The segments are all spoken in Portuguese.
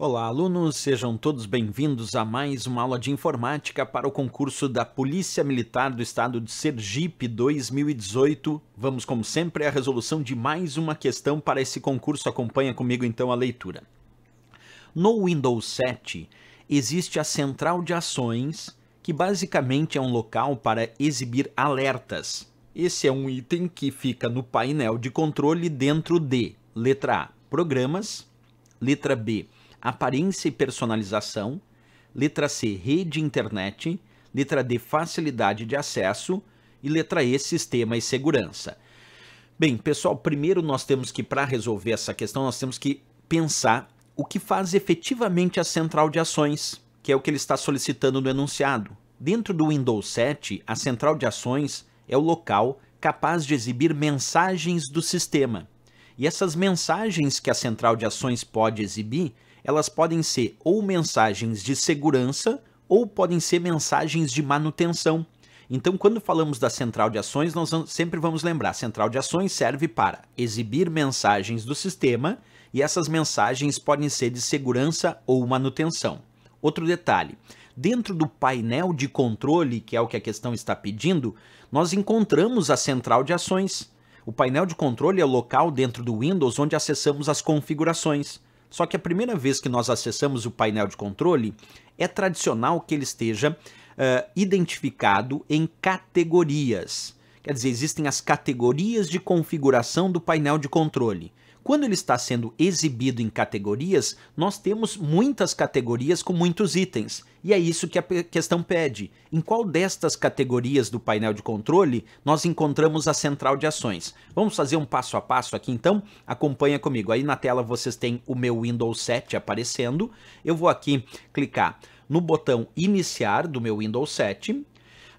Olá, alunos, sejam todos bem-vindos a mais uma aula de informática para o concurso da Polícia Militar do Estado de Sergipe 2018. Vamos, como sempre, à resolução de mais uma questão para esse concurso. Acompanha comigo então a leitura. No Windows 7 existe a central de ações, que basicamente é um local para exibir alertas. Esse é um item que fica no painel de controle dentro de letra A, programas, letra B, aparência e personalização. Letra C, rede internet. Letra D, facilidade de acesso. E letra E, sistema e segurança. Bem, pessoal, primeiro nós temos que, para resolver essa questão, nós temos que pensar o que faz efetivamente a central de ações, que é o que ele está solicitando no enunciado. Dentro do Windows 7, a central de ações é o local capaz de exibir mensagens do sistema. E essas mensagens que a central de ações pode exibir elas podem ser ou mensagens de segurança ou podem ser mensagens de manutenção. Então, quando falamos da central de ações, nós sempre vamos lembrar: central de ações serve para exibir mensagens do sistema e essas mensagens podem ser de segurança ou manutenção. Outro detalhe: dentro do painel de controle, que é o que a questão está pedindo, nós encontramos a central de ações. O painel de controle é o local dentro do Windows onde acessamos as configurações. Só que a primeira vez que nós acessamos o painel de controle, é tradicional que ele esteja uh, identificado em categorias. Quer dizer, existem as categorias de configuração do painel de controle. Quando ele está sendo exibido em categorias, nós temos muitas categorias com muitos itens. E é isso que a questão pede. Em qual destas categorias do painel de controle nós encontramos a central de ações? Vamos fazer um passo a passo aqui então? Acompanha comigo. Aí na tela vocês têm o meu Windows 7 aparecendo. Eu vou aqui clicar no botão iniciar do meu Windows 7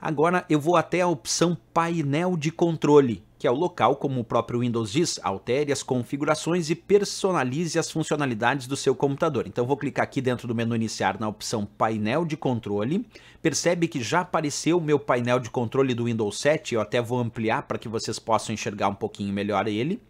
Agora eu vou até a opção painel de controle, que é o local, como o próprio Windows diz, altere as configurações e personalize as funcionalidades do seu computador. Então vou clicar aqui dentro do menu iniciar na opção painel de controle. Percebe que já apareceu o meu painel de controle do Windows 7, eu até vou ampliar para que vocês possam enxergar um pouquinho melhor ele.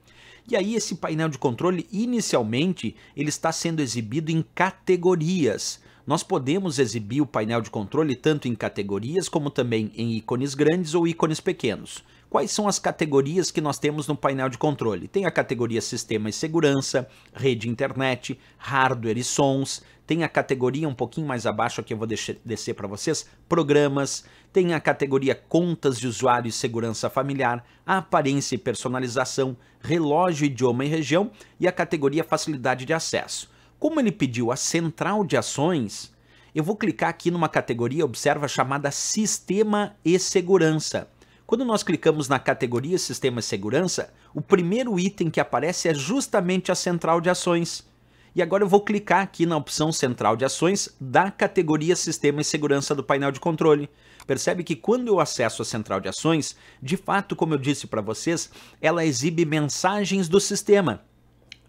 E aí esse painel de controle, inicialmente, ele está sendo exibido em categorias. Nós podemos exibir o painel de controle tanto em categorias como também em ícones grandes ou ícones pequenos. Quais são as categorias que nós temos no painel de controle? Tem a categoria Sistema e Segurança, Rede Internet, Hardware e Sons, tem a categoria um pouquinho mais abaixo aqui eu vou deixar, descer para vocês, Programas, tem a categoria Contas de Usuário e Segurança Familiar, Aparência e Personalização, Relógio, Idioma e Região e a categoria Facilidade de Acesso. Como ele pediu a central de ações, eu vou clicar aqui numa categoria, observa, chamada Sistema e Segurança. Quando nós clicamos na categoria Sistema e Segurança, o primeiro item que aparece é justamente a central de ações. E agora eu vou clicar aqui na opção Central de Ações da categoria Sistema e Segurança do painel de controle. Percebe que quando eu acesso a Central de Ações, de fato, como eu disse para vocês, ela exibe mensagens do sistema.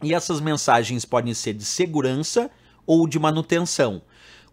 E essas mensagens podem ser de segurança ou de manutenção.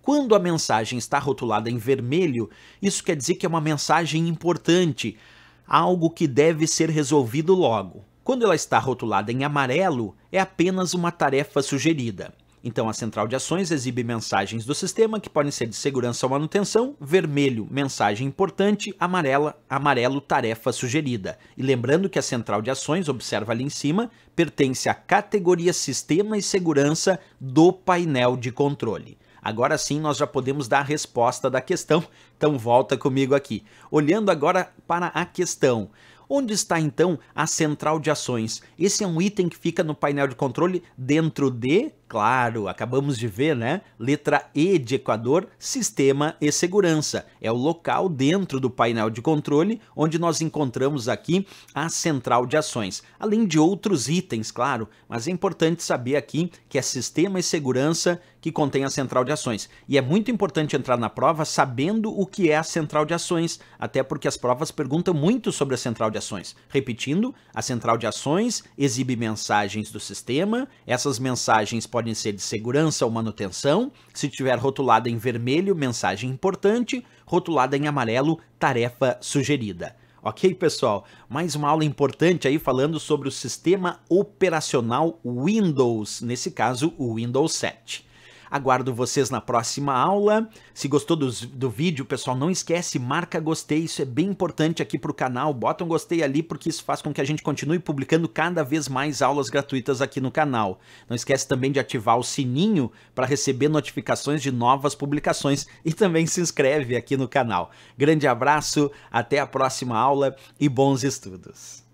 Quando a mensagem está rotulada em vermelho, isso quer dizer que é uma mensagem importante, algo que deve ser resolvido logo. Quando ela está rotulada em amarelo, é apenas uma tarefa sugerida. Então, a central de ações exibe mensagens do sistema que podem ser de segurança ou manutenção, vermelho, mensagem importante, amarela, amarelo, tarefa sugerida. E lembrando que a central de ações, observa ali em cima, pertence à categoria Sistema e Segurança do painel de controle. Agora sim nós já podemos dar a resposta da questão, então volta comigo aqui. Olhando agora para a questão, Onde está então a central de ações? Esse é um item que fica no painel de controle dentro de, claro, acabamos de ver, né? Letra E de Equador, Sistema e Segurança. É o local dentro do painel de controle onde nós encontramos aqui a central de ações, além de outros itens, claro, mas é importante saber aqui que é Sistema e Segurança que contém a central de ações. E é muito importante entrar na prova sabendo o que é a central de ações, até porque as provas perguntam muito sobre a central de ações. Repetindo, a central de ações exibe mensagens do sistema, essas mensagens podem ser de segurança ou manutenção, se tiver rotulada em vermelho, mensagem importante, rotulada em amarelo, tarefa sugerida. Ok, pessoal? Mais uma aula importante aí falando sobre o sistema operacional Windows, nesse caso o Windows 7. Aguardo vocês na próxima aula. Se gostou do, do vídeo, pessoal, não esquece, marca gostei. Isso é bem importante aqui para o canal. Bota um gostei ali porque isso faz com que a gente continue publicando cada vez mais aulas gratuitas aqui no canal. Não esquece também de ativar o sininho para receber notificações de novas publicações e também se inscreve aqui no canal. Grande abraço, até a próxima aula e bons estudos!